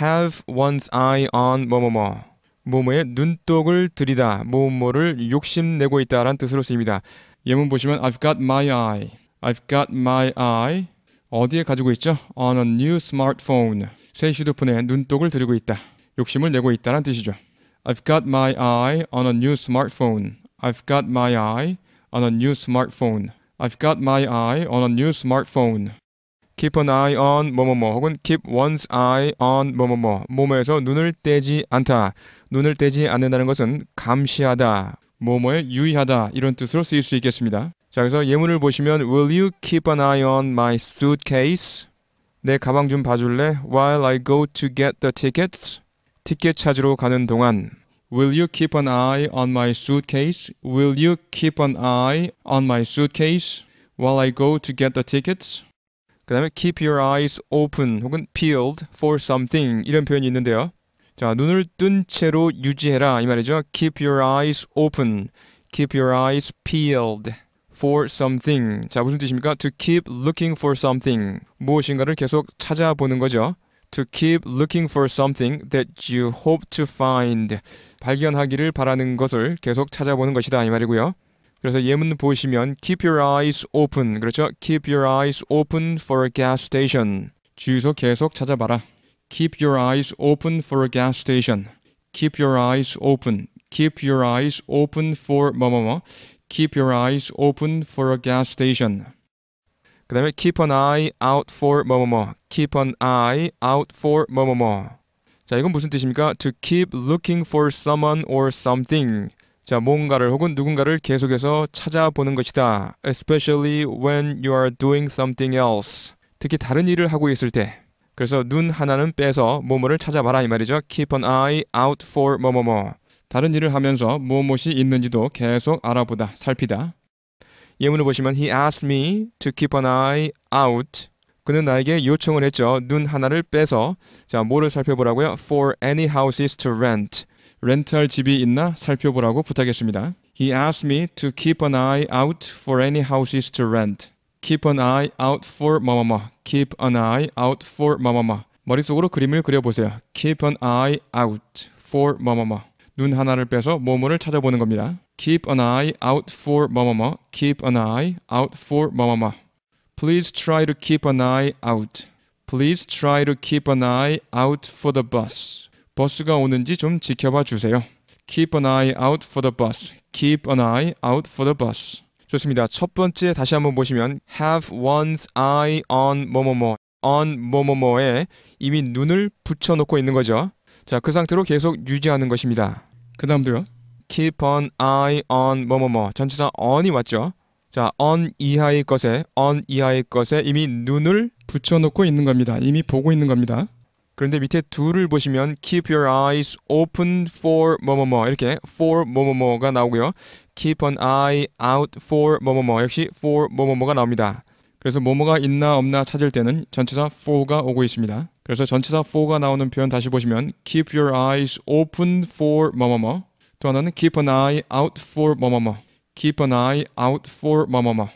have one's eye on 뭐뭐뭐 뭐뭐에 눈독을 들이다 뭐뭐를 욕심내고 있다란 뜻으로 쓰입니다. 예문 보시면 I've got my eye, I've got my eye 어디에 가지고 있죠? On a new smartphone 새 휴대폰에 눈독을 들이고 있다, 욕심을 내고 있다란 뜻이죠. I've got my eye on a new smartphone. I've got my eye on a new smartphone. I've got my eye on a new smartphone. keep an eye on 뭐뭐뭐 혹은 keep one's eye on 뭐뭐뭐 뭐뭐에서 눈을 떼지 않다. 눈을 떼지 않는다는 것은 감시하다, 뭐뭐에 유의하다 이런 뜻으로 쓰일 수 있겠습니다. 자, 그래서 예문을 보시면 will you keep an eye on my suitcase? 내 가방 좀 봐줄래? While I go to get the tickets. 티켓 찾으러 가는 동안 Will you keep an eye on my suitcase? Will you keep an eye on my suitcase while I go to get the tickets? 그 다음에 keep your eyes open 혹은 peeled for something 이런 표현이 있는데요. 자, 눈을 뜬 채로 유지해라 이 말이죠. keep your eyes open, keep your eyes peeled for something. 자, 무슨 뜻입니까? to keep looking for something. 무엇인가를 계속 찾아보는 거죠. to keep looking for something that you hope to find. 발견하기를 바라는 것을 계속 찾아보는 것이다 이 말이고요. 그래서 예문 보시면 keep your eyes open 그렇죠? keep your eyes open for a gas station 주유소 계속 찾아봐라 keep your eyes open for a gas station keep your eyes open keep your eyes open for 뭐뭐뭐 keep your eyes open for a gas station 그 다음에 keep an eye out for 뭐뭐뭐 keep an eye out for 뭐뭐뭐 자 이건 무슨 뜻입니까? to keep looking for someone or something 자, 뭔가를 혹은 누군가를 계속해서 찾아보는 것이다. Especially when you are doing something else. 특히 다른 일을 하고 있을 때. 그래서 눈 하나는 빼서 뭐뭐를 찾아봐라 이 말이죠. Keep an eye out for 뭐뭐뭐. 다른 일을 하면서 무엇이 있는지도 계속 알아보다, 살피다. 예문을 보시면 He asked me to keep an eye out. 그는 나에게 요청을 했죠. 눈 하나를 빼서 자 뭐를 살펴보라고요? For any houses to rent. 렌트할 집이 있나 살펴보라고 부탁했습니다. He asked me to keep an eye out for any houses to rent. Keep an eye out for 뭐뭐뭐. Keep an eye out for 뭐뭐뭐. 머릿속으로 그림을 그려보세요. Keep an eye out for 뭐뭐뭐. 눈 하나를 빼서 뭐뭐를 찾아보는 겁니다. Keep an eye out for 뭐뭐뭐. Keep an eye out for 뭐뭐뭐. Please try to keep an eye out. Please try to keep an eye out for the bus. 버스가 오는지 좀 지켜봐 주세요. Keep an eye out for the bus. Keep an eye out for the bus. 좋습니다. 첫 번째 다시 한번 보시면 have one's eye on 뭐뭐뭐 on 뭐뭐뭐에 이미 눈을 붙여놓고 있는 거죠. 자, 그 상태로 계속 유지하는 것입니다. 그 다음도요. Keep an eye on 뭐뭐뭐 전치사 on이 왔죠. 자, on 이하의 것에 on 이하의 것에 이미 눈을 붙여놓고 있는 겁니다. 이미 보고 있는 겁니다. 그런데 밑에 둘을 보시면 keep your eyes open for 뭐뭐뭐 이렇게 for 뭐뭐뭐가 나오고요. keep an eye out for 뭐뭐뭐 역시 for 뭐뭐뭐가 나옵니다. 그래서 뭐뭐가 있나 없나 찾을 때는 전체사 for가 오고 있습니다. 그래서 전체사 for가 나오는 표현 다시 보시면 keep your eyes open for 뭐뭐뭐 또 하나는 keep an eye out for 뭐뭐뭐 keep an eye out for 뭐뭐뭐